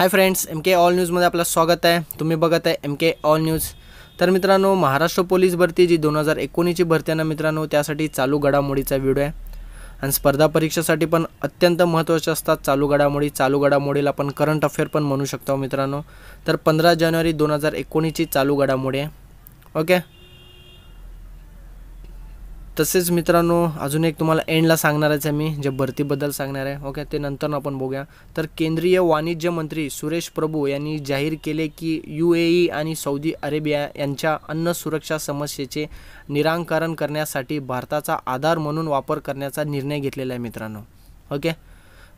हाय friends M K all न्यूजमध्ये आपलं स्वागत आहे तुम्ही बघत आहे एम के ऑल न्यूज तर मित्रांनो महाराष्ट्र पोलीस भरती जी दोन हजार एकोणीसची भरती आहे ना मित्रांनो त्यासाठी चालू घडामोडीचा व्हिडिओ आहे आणि स्पर्धा परीक्षेसाठी पण अत्यंत महत्त्वाचे असतात चालू घडामोडी चालू घडामोडीला आपण करंट अफेअर पण म्हणू शकतो मित्रांनो तर पंधरा जानेवारी दोन हजार एकोणीसची चालू घडामोडी आहे ओके तसेच मित्रांनो अजून एक तुम्हाला एंडला सांगणार आहे मी जे भरतीबद्दल सांगणार आहे ओके ते नंतर आपण बघूया तर केंद्रीय वाणिज्य मंत्री सुरेश प्रभू यांनी जाहीर केले की यू ए ई आणि सौदी अरेबिया यांच्या अन्न सुरक्षा समस्येचे निराकरण करण्यासाठी भारताचा आधार म्हणून वापर करण्याचा निर्णय घेतलेला आहे मित्रांनो ओके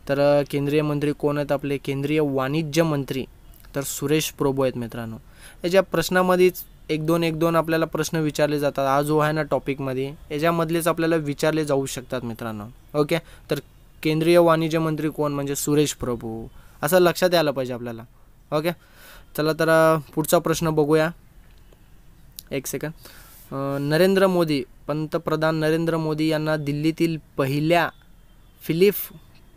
तर केंद्रीय मंत्री कोण आहेत आपले केंद्रीय वाणिज्य मंत्री तर सुरेश प्रभू आहेत मित्रांनो याच्या प्रश्नामध्येच एक दोन एक दोन आपल्याला प्रश्न विचारले जातात हा जो आहे ना टॉपिकमध्ये याच्यामधलेच आपल्याला विचारले जाऊ शकतात मित्रांनो ओके तर केंद्रीय वाणिज्य मंत्री कोण म्हणजे सुरेश प्रभू असं लक्षात यायला पाहिजे आपल्याला ओके चला तर पुढचा प्रश्न बघूया एक सेकंड नरेंद्र मोदी पंतप्रधान नरेंद्र मोदी यांना दिल्लीतील पहिल्या फिलिप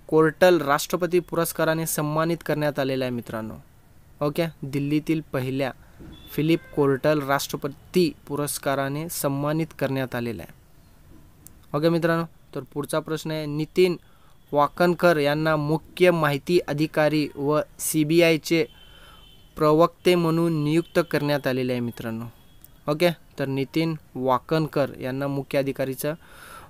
कोर्टल राष्ट्रपती पुरस्काराने सन्मानित करण्यात आलेला आहे मित्रांनो ओके दिल्लीतील पहिल्या फिलिप कोर्टल राष्ट्रपती पुरस्काराने सन्मानित करण्यात आलेला आहे ओके मित्रांनो तर पुढचा प्रश्न आहे नितीन वाकणकर यांना मुख्य माहिती अधिकारी व सी बी आयचे प्रवक्ते म्हणून नियुक्त करण्यात आलेले आहे मित्रांनो ओके तर नितीन वाकणकर यांना मुख्य अधिकारीचं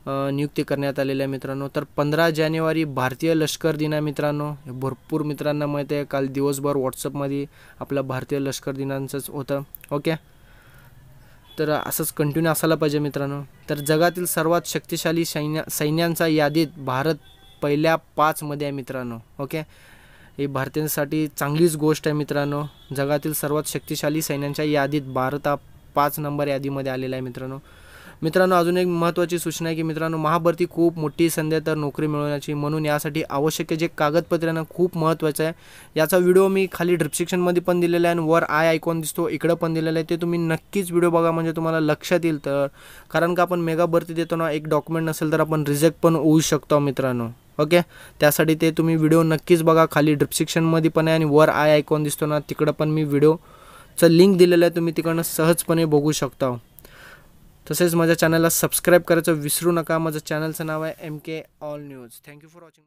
नियुक्ती करण्यात आलेल्या मित्रांनो तर पंधरा जानेवारी भारतीय लष्कर दिना मित्रांनो भरपूर मित्रांना माहीत आहे काल दिवसभर व्हॉट्सअपमध्ये आपला भारतीय लष्कर दिनांचंच होतं ओके तर असंच कंटिन्यू असायला पाहिजे मित्रांनो तर जगातील सर्वात शक्तिशाली सैन्या सैन्यांच्या यादीत भारत पहिल्या पाचमध्ये आहे मित्रांनो ओके ही भारतीयांसाठी चांगलीच गोष्ट आहे मित्रांनो जगातील सर्वात शक्तिशाली सैन्यांच्या यादीत भारत हा पाच नंबर यादीमध्ये आलेला आहे मित्रांनो मित्रांनो अजून एक महत्त्वाची सूचना आहे की मित्रांनो महाभरती खूप मोठी संधी आहे तर नोकरी मिळवण्याची म्हणून यासाठी आवश्यक जे कागदपत्र ना खूप महत्त्वाचं आहे याचा व्हिडिओ मी खाली डिस्क्रिप्शनमध्ये पण दिलेला आहे आणि वर आय आयकॉन दिसतो इकडं पण दिलेलं आहे ते तुम्ही नक्कीच व्हिडिओ बघा म्हणजे तुम्हाला लक्षात येईल तर कारण का आपण मेगा भरती देताना एक डॉक्युमेंट नसेल तर आपण रिजेक्ट पण होऊ शकतो मित्रांनो ओके त्यासाठी ते तुम्ही व्हिडिओ नक्कीच बघा खाली डिस्क्रिप्शनमध्ये पण आहे आणि वर आय आयकॉन दिसतो ना तिकडं पण मी व्हिडिओचं लिंक दिलेलं आहे तुम्ही तिकडनं सहजपणे बघू शकता तसेच माझ्या चॅनलला सबस्क्राईब करायचं विसरू नका माझं चॅनलचं नाव आहे M K all news thank you for watching